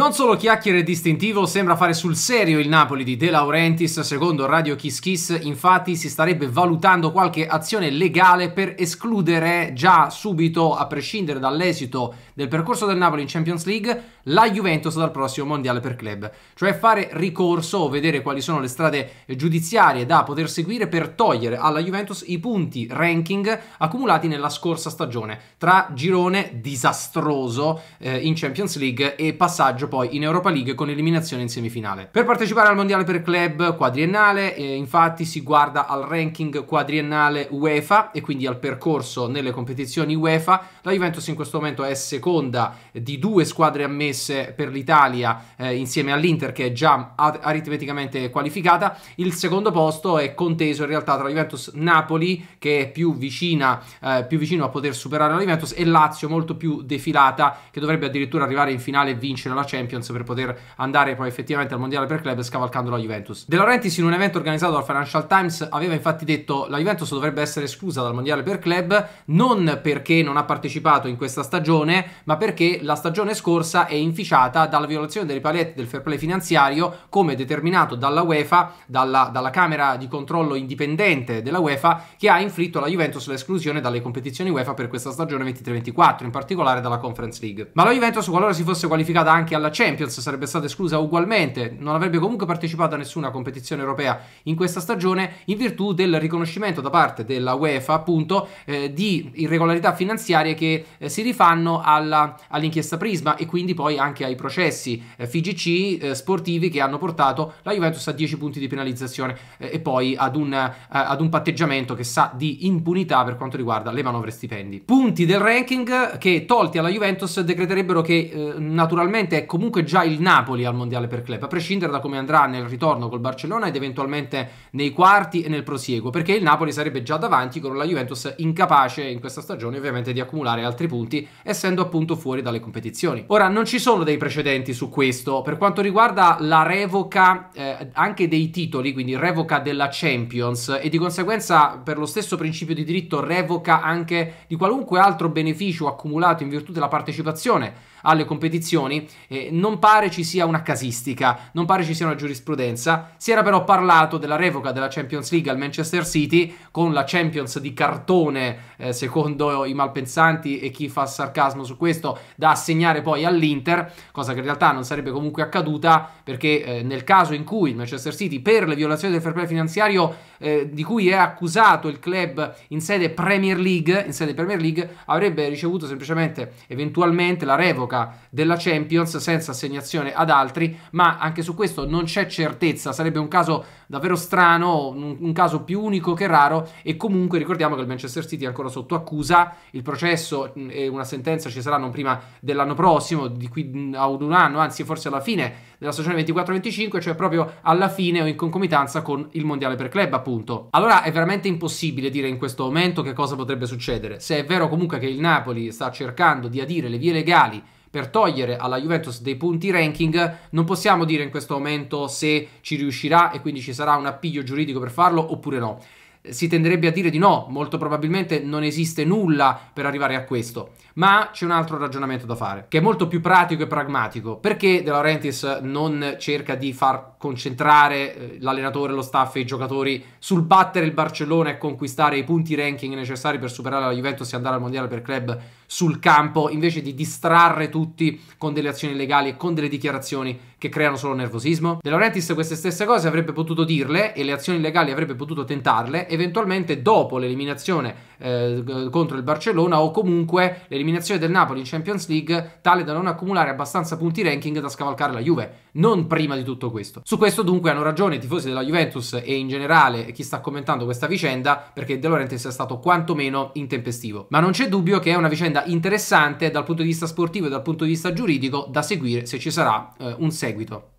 Non solo chiacchiere distintivo sembra fare sul serio il Napoli di De Laurentiis, secondo Radio Kiss Kiss infatti si starebbe valutando qualche azione legale per escludere già subito, a prescindere dall'esito del percorso del Napoli in Champions League, la Juventus dal prossimo Mondiale per club, cioè fare ricorso o vedere quali sono le strade giudiziarie da poter seguire per togliere alla Juventus i punti ranking accumulati nella scorsa stagione tra girone disastroso eh, in Champions League e passaggio poi in Europa League con eliminazione in semifinale. Per partecipare al mondiale per club quadriennale, eh, infatti, si guarda al ranking quadriennale UEFA e quindi al percorso nelle competizioni UEFA. La Juventus in questo momento è seconda di due squadre ammesse per l'Italia eh, insieme all'Inter che è già aritmeticamente qualificata. Il secondo posto è conteso in realtà tra Juventus Napoli che è più vicina eh, più vicino a poter superare la Juventus e Lazio molto più defilata che dovrebbe addirittura arrivare in finale e vincere la Champions Champions per poter andare poi effettivamente al mondiale per club scavalcando la Juventus. De Laurentiis in un evento organizzato dal Financial Times aveva infatti detto la Juventus dovrebbe essere esclusa dal mondiale per club non perché non ha partecipato in questa stagione ma perché la stagione scorsa è inficiata dalla violazione dei paletti del fair play finanziario come determinato dalla UEFA, dalla, dalla Camera di Controllo Indipendente della UEFA che ha inflitto alla Juventus l'esclusione dalle competizioni UEFA per questa stagione 23-24 in particolare dalla Conference League. Ma la Juventus qualora si fosse qualificata anche alla dalla Champions sarebbe stata esclusa ugualmente, non avrebbe comunque partecipato a nessuna competizione europea in questa stagione in virtù del riconoscimento da parte della UEFA appunto eh, di irregolarità finanziarie che eh, si rifanno alla, all'inchiesta Prisma e quindi poi anche ai processi eh, FIGC eh, sportivi che hanno portato la Juventus a 10 punti di penalizzazione eh, e poi ad un, eh, ad un patteggiamento che sa di impunità per quanto riguarda le manovre stipendi. Punti del ranking che tolti alla Juventus decreterebbero che naturalmente è comunque già il Napoli al mondiale per club, a prescindere da come andrà nel ritorno col Barcellona ed eventualmente nei quarti e nel prosieguo, perché il Napoli sarebbe già davanti con la Juventus incapace in questa stagione ovviamente di accumulare altri punti, essendo appunto fuori dalle competizioni. Ora non ci sono dei precedenti su questo, per quanto riguarda la revoca eh, anche dei titoli, quindi revoca della Champions e di conseguenza per lo stesso principio di diritto revoca anche di qualunque altro beneficio accumulato in virtù della partecipazione alle competizioni, eh, non pare ci sia una casistica, non pare ci sia una giurisprudenza. Si era però parlato della revoca della Champions League al Manchester City con la Champions di cartone, eh, secondo i malpensanti e chi fa sarcasmo su questo, da assegnare poi all'Inter, cosa che in realtà non sarebbe comunque accaduta perché eh, nel caso in cui il Manchester City per le violazioni del fair play finanziario eh, di cui è accusato il club in sede Premier League, in sede Premier League avrebbe ricevuto semplicemente eventualmente la revoca della Champions senza assegnazione ad altri, ma anche su questo non c'è certezza, sarebbe un caso davvero strano, un, un caso più unico che raro e comunque ricordiamo che il Manchester City è ancora sotto accusa, il processo mm, e una sentenza ci saranno prima dell'anno prossimo, di qui mm, ad un anno, anzi forse alla fine della stagione 24-25, cioè proprio alla fine o in concomitanza con il mondiale per club, appunto. Allora è veramente impossibile dire in questo momento che cosa potrebbe succedere. Se è vero comunque che il Napoli sta cercando di adire le vie legali per togliere alla Juventus dei punti ranking, non possiamo dire in questo momento se ci riuscirà e quindi ci sarà un appiglio giuridico per farlo oppure no. Si tenderebbe a dire di no, molto probabilmente non esiste nulla per arrivare a questo. Ma c'è un altro ragionamento da fare, che è molto più pratico e pragmatico. Perché De Laurentiis non cerca di far concentrare eh, l'allenatore, lo staff e i giocatori sul battere il Barcellona e conquistare i punti ranking necessari per superare la Juventus e andare al Mondiale per club sul campo invece di distrarre tutti con delle azioni legali e con delle dichiarazioni che creano solo nervosismo? De Laurentiis queste stesse cose avrebbe potuto dirle e le azioni legali avrebbe potuto tentarle eventualmente dopo l'eliminazione eh, contro il Barcellona o comunque l'eliminazione del Napoli in Champions League tale da non accumulare abbastanza punti ranking da scavalcare la Juve, non prima di tutto questo. Su questo dunque hanno ragione i tifosi della Juventus e in generale chi sta commentando questa vicenda perché De Laurentiis è stato quantomeno intempestivo. Ma non c'è dubbio che è una vicenda vicenda interessante dal punto di vista sportivo e dal punto di vista giuridico da seguire se ci sarà eh, un seguito.